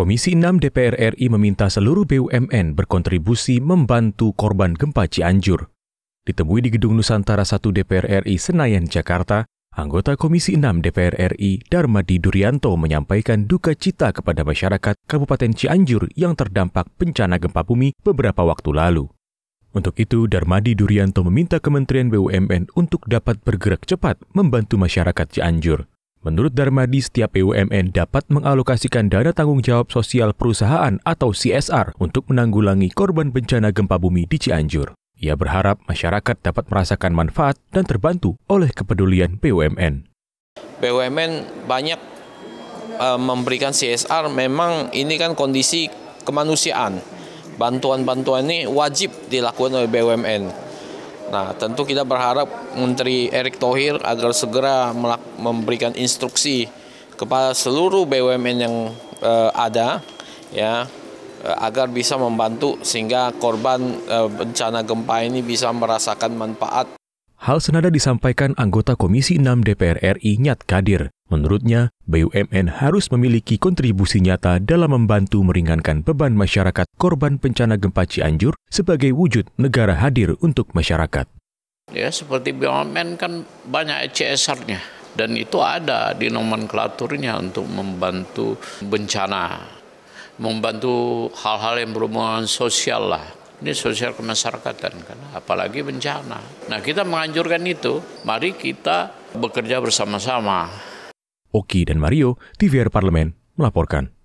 Komisi 6 DPR RI meminta seluruh BUMN berkontribusi membantu korban gempa Cianjur. Ditemui di Gedung Nusantara 1 DPR RI Senayan, Jakarta, anggota Komisi 6 DPR RI Darmadi Durianto menyampaikan duka cita kepada masyarakat Kabupaten Cianjur yang terdampak bencana gempa bumi beberapa waktu lalu. Untuk itu, Darmadi Durianto meminta Kementerian BUMN untuk dapat bergerak cepat membantu masyarakat Cianjur. Menurut Darmadi, setiap BUMN e dapat mengalokasikan dana tanggung jawab sosial perusahaan atau CSR untuk menanggulangi korban bencana gempa bumi di Cianjur. Ia berharap masyarakat dapat merasakan manfaat dan terbantu oleh kepedulian BUMN. BUMN banyak uh, memberikan CSR, memang ini kan kondisi kemanusiaan. Bantuan-bantuan ini wajib dilakukan oleh BUMN Nah, tentu kita berharap Menteri Erick Thohir agar segera memberikan instruksi kepada seluruh BUMN yang uh, ada ya eh, agar bisa membantu sehingga korban uh, bencana gempa ini bisa merasakan manfaat. Hal senada disampaikan anggota Komisi 6 DPR RI Nyat Kadir. Menurutnya, BUMN harus memiliki kontribusi nyata dalam membantu meringankan beban masyarakat korban bencana gempa Cianjur sebagai wujud negara hadir untuk masyarakat. Ya, seperti BUMN kan banyak CSR-nya dan itu ada di nomenklaturnya untuk membantu bencana, membantu hal-hal yang berhubungan sosial lah. Ini sosial kemasyarakatan kan, apalagi bencana. Nah, kita menganjurkan itu, mari kita bekerja bersama-sama. Oki dan Mario, TVR Parlemen melaporkan.